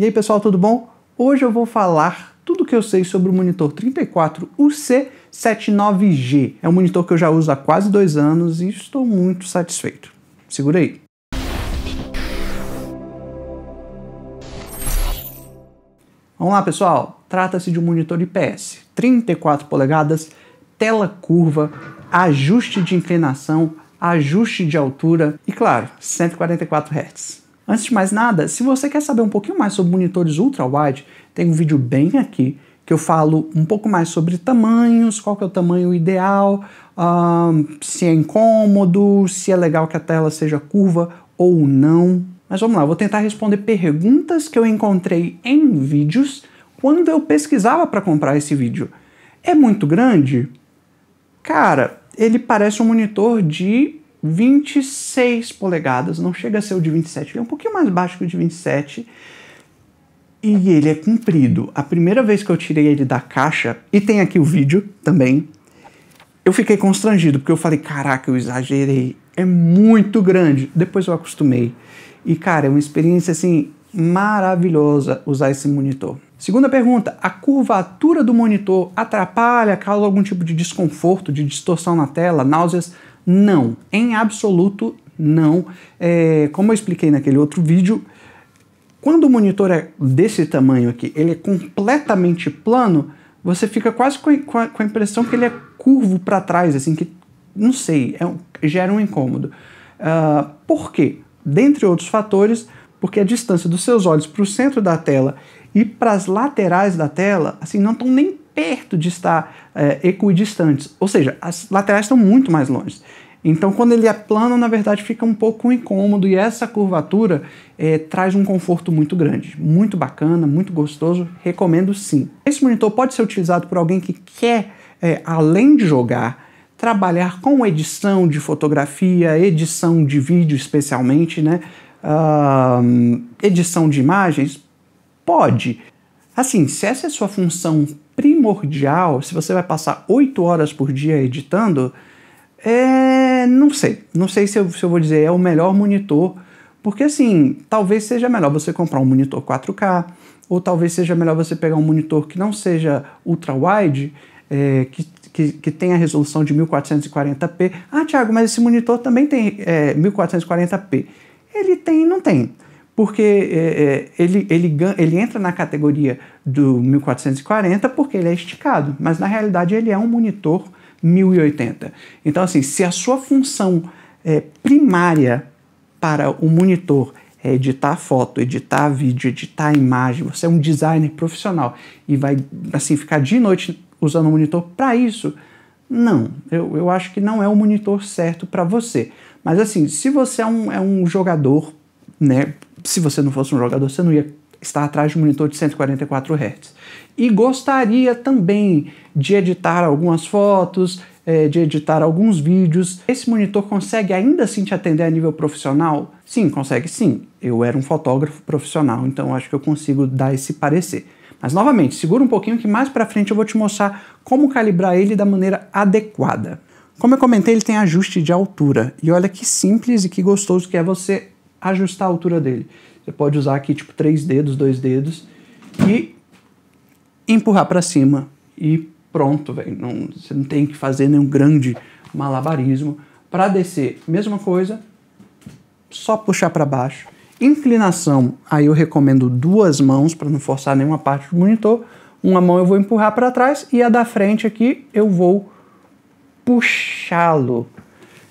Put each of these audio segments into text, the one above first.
E aí pessoal, tudo bom? Hoje eu vou falar tudo que eu sei sobre o monitor 34UC79G. É um monitor que eu já uso há quase dois anos e estou muito satisfeito. Segura aí. Vamos lá pessoal, trata-se de um monitor IPS, 34 polegadas, tela curva, ajuste de inclinação, ajuste de altura e claro, 144 Hz. Antes de mais nada, se você quer saber um pouquinho mais sobre monitores ultra-wide, tem um vídeo bem aqui que eu falo um pouco mais sobre tamanhos, qual que é o tamanho ideal, uh, se é incômodo, se é legal que a tela seja curva ou não. Mas vamos lá, eu vou tentar responder perguntas que eu encontrei em vídeos quando eu pesquisava para comprar esse vídeo. É muito grande? Cara, ele parece um monitor de 26 polegadas, não chega a ser o de 27, ele é um pouquinho mais baixo que o de 27 e ele é comprido. A primeira vez que eu tirei ele da caixa, e tem aqui o vídeo também, eu fiquei constrangido, porque eu falei, caraca, eu exagerei, é muito grande. Depois eu acostumei. E cara, é uma experiência assim maravilhosa usar esse monitor. Segunda pergunta: a curvatura do monitor atrapalha, causa algum tipo de desconforto, de distorção na tela, náuseas? Não, em absoluto não. É, como eu expliquei naquele outro vídeo, quando o monitor é desse tamanho aqui, ele é completamente plano, você fica quase com a, com a impressão que ele é curvo para trás, assim, que não sei, é um, gera um incômodo. Uh, por quê? Dentre outros fatores, porque a distância dos seus olhos para o centro da tela e para as laterais da tela, assim, não estão nem perto de estar é, equidistantes, ou seja, as laterais estão muito mais longe. Então, quando ele é plano, na verdade, fica um pouco incômodo e essa curvatura é, traz um conforto muito grande, muito bacana, muito gostoso. Recomendo sim. Esse monitor pode ser utilizado por alguém que quer, é, além de jogar, trabalhar com edição de fotografia, edição de vídeo, especialmente, né? Uh, edição de imagens. Pode. Assim, se essa é sua função primordial, se você vai passar oito horas por dia editando, é... não sei. Não sei se eu, se eu vou dizer é o melhor monitor, porque assim, talvez seja melhor você comprar um monitor 4K, ou talvez seja melhor você pegar um monitor que não seja ultra-wide, é, que, que, que tenha a resolução de 1440p. Ah, Tiago, mas esse monitor também tem é, 1440p. Ele tem não tem porque é, é, ele, ele, ele entra na categoria do 1440 porque ele é esticado, mas na realidade ele é um monitor 1080. Então, assim, se a sua função é, primária para o monitor é editar foto, editar vídeo, editar imagem, você é um designer profissional e vai assim ficar de noite usando o monitor para isso, não, eu, eu acho que não é o monitor certo para você. Mas assim, se você é um, é um jogador, né, se você não fosse um jogador, você não ia estar atrás de um monitor de 144 Hz. E gostaria também de editar algumas fotos, é, de editar alguns vídeos. Esse monitor consegue ainda assim te atender a nível profissional? Sim, consegue sim. Eu era um fotógrafo profissional, então acho que eu consigo dar esse parecer. Mas novamente, segura um pouquinho que mais para frente eu vou te mostrar como calibrar ele da maneira adequada. Como eu comentei, ele tem ajuste de altura. E olha que simples e que gostoso que é você ajustar a altura dele. Você pode usar aqui tipo três dedos, dois dedos e empurrar para cima e pronto, velho. Não, você não tem que fazer nenhum grande malabarismo. Para descer, mesma coisa, só puxar para baixo. Inclinação, aí eu recomendo duas mãos para não forçar nenhuma parte do monitor. Uma mão eu vou empurrar para trás e a da frente aqui eu vou puxá-lo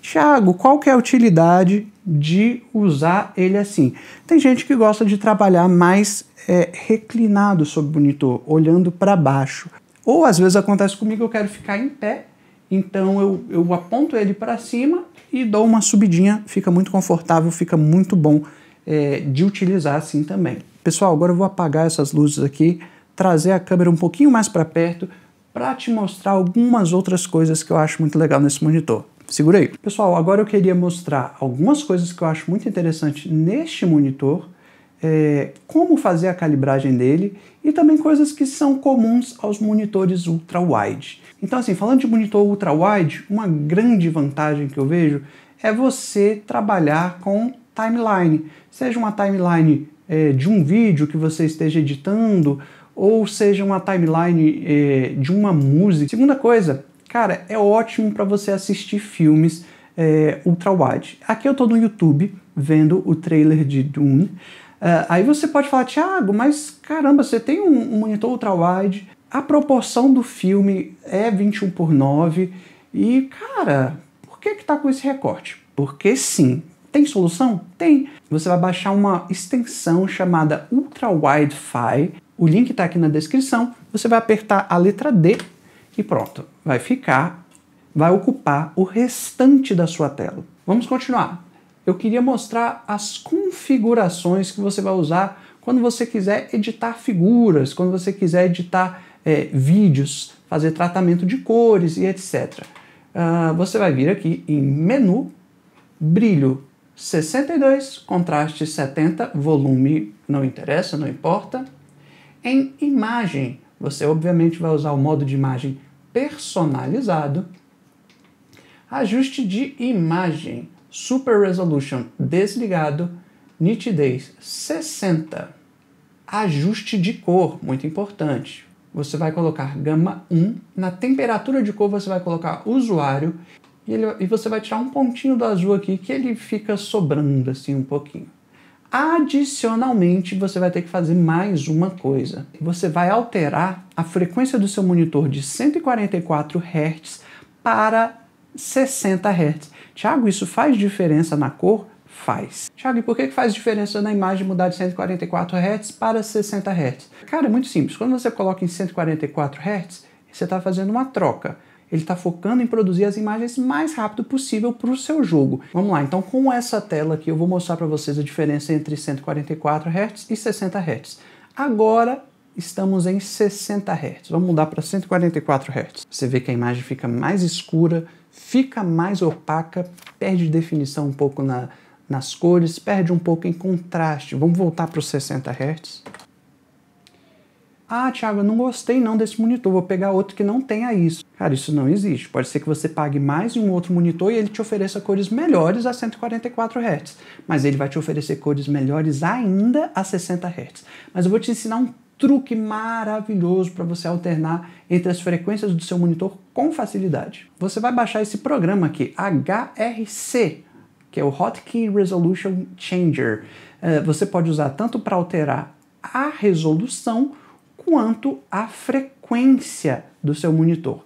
Tiago, qual que é a utilidade de usar ele assim? Tem gente que gosta de trabalhar mais é, reclinado sobre o monitor, olhando para baixo. Ou às vezes acontece comigo, eu quero ficar em pé, então eu, eu aponto ele para cima e dou uma subidinha, fica muito confortável, fica muito bom é, de utilizar assim também. Pessoal, agora eu vou apagar essas luzes aqui, trazer a câmera um pouquinho mais para perto para te mostrar algumas outras coisas que eu acho muito legal nesse monitor. Segura aí. Pessoal, agora eu queria mostrar algumas coisas que eu acho muito interessante neste monitor, é, como fazer a calibragem dele e também coisas que são comuns aos monitores ultra-wide. Então assim, falando de monitor ultra-wide, uma grande vantagem que eu vejo é você trabalhar com timeline, seja uma timeline é, de um vídeo que você esteja editando, ou seja uma timeline é, de uma música. Segunda coisa, Cara, é ótimo para você assistir filmes é, wide. Aqui eu estou no YouTube vendo o trailer de Dune. Uh, aí você pode falar, Thiago, mas caramba, você tem um, um monitor wide? a proporção do filme é 21 por 9 e, cara, por que que tá com esse recorte? Porque sim. Tem solução? Tem. Você vai baixar uma extensão chamada Ultra wi Fi. O link está aqui na descrição. Você vai apertar a letra D e pronto, vai ficar, vai ocupar o restante da sua tela. Vamos continuar. Eu queria mostrar as configurações que você vai usar quando você quiser editar figuras, quando você quiser editar é, vídeos, fazer tratamento de cores e etc. Uh, ah, você vai vir aqui em menu, brilho 62, contraste 70, volume não interessa, não importa. Em imagem, você obviamente vai usar o modo de imagem personalizado, ajuste de imagem, super resolution desligado, nitidez 60, ajuste de cor, muito importante. Você vai colocar gama 1, na temperatura de cor você vai colocar usuário e, ele, e você vai tirar um pontinho do azul aqui que ele fica sobrando assim um pouquinho. Adicionalmente, você vai ter que fazer mais uma coisa. Você vai alterar a frequência do seu monitor de 144 Hz para 60 Hz. Tiago, isso faz diferença na cor? Faz. Tiago, e por que faz diferença na imagem mudar de 144 Hz para 60 Hz? Cara, é muito simples. Quando você coloca em 144 Hz, você está fazendo uma troca ele está focando em produzir as imagens mais rápido possível para o seu jogo. Vamos lá, então com essa tela aqui eu vou mostrar para vocês a diferença entre 144 Hz e 60 Hz. Agora estamos em 60 Hz. Vamos mudar para 144 Hz. Você vê que a imagem fica mais escura, fica mais opaca, perde definição um pouco na, nas cores, perde um pouco em contraste. Vamos voltar para os 60 Hz. Ah, Thiago, eu não gostei não desse monitor, vou pegar outro que não tenha isso. Cara, isso não existe. Pode ser que você pague mais em um outro monitor e ele te ofereça cores melhores a 144 Hz, mas ele vai te oferecer cores melhores ainda a 60 Hz. Mas eu vou te ensinar um truque maravilhoso para você alternar entre as frequências do seu monitor com facilidade. Você vai baixar esse programa aqui, HRC, que é o Hotkey Resolution Changer. É, você pode usar tanto para alterar a resolução quanto à frequência do seu monitor.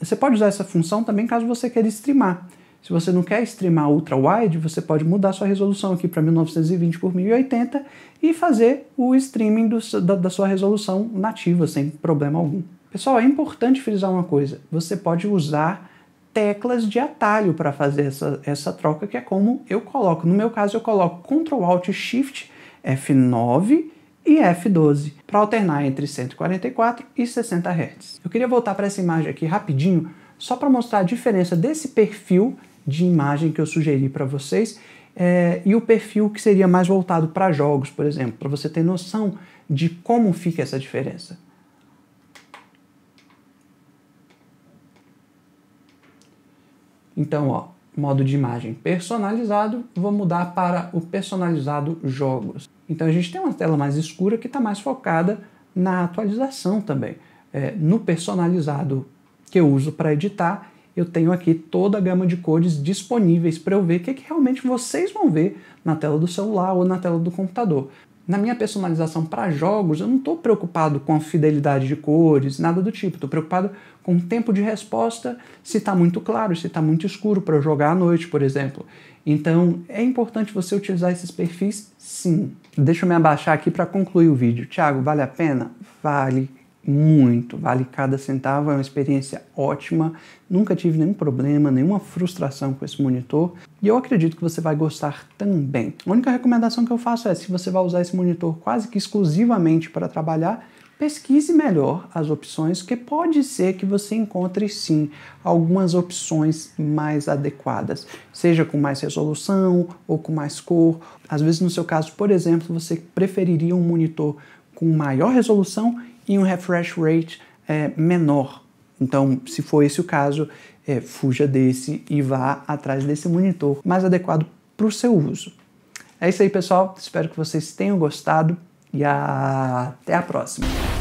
Você pode usar essa função também caso você queira streamar. Se você não quer streamar ultra-wide, você pode mudar sua resolução aqui para 1920 por 1080 e fazer o streaming do, da, da sua resolução nativa, sem problema algum. Pessoal, é importante frisar uma coisa: você pode usar teclas de atalho para fazer essa, essa troca, que é como eu coloco. No meu caso, eu coloco Ctrl Alt Shift F9 e F12 para alternar entre 144 e 60 Hz. Eu queria voltar para essa imagem aqui rapidinho só para mostrar a diferença desse perfil de imagem que eu sugeri para vocês é, e o perfil que seria mais voltado para jogos, por exemplo, para você ter noção de como fica essa diferença. Então, ó, modo de imagem personalizado, vou mudar para o personalizado jogos. Então a gente tem uma tela mais escura que está mais focada na atualização também. É, no personalizado que eu uso para editar, eu tenho aqui toda a gama de cores disponíveis para eu ver o que, é que realmente vocês vão ver na tela do celular ou na tela do computador. Na minha personalização para jogos, eu não estou preocupado com a fidelidade de cores, nada do tipo. Estou preocupado com o tempo de resposta, se está muito claro, se está muito escuro para jogar à noite, por exemplo. Então, é importante você utilizar esses perfis, sim. Deixa eu me abaixar aqui para concluir o vídeo. Tiago, vale a pena? Vale muito, vale cada centavo, é uma experiência ótima. Nunca tive nenhum problema, nenhuma frustração com esse monitor e eu acredito que você vai gostar também. A única recomendação que eu faço é: se você vai usar esse monitor quase que exclusivamente para trabalhar, pesquise melhor as opções, que pode ser que você encontre sim algumas opções mais adequadas, seja com mais resolução ou com mais cor. Às vezes, no seu caso, por exemplo, você preferiria um monitor com maior resolução e um refresh rate é, menor. Então, se for esse o caso, é, fuja desse e vá atrás desse monitor mais adequado para o seu uso. É isso aí, pessoal. Espero que vocês tenham gostado e a... até a próxima.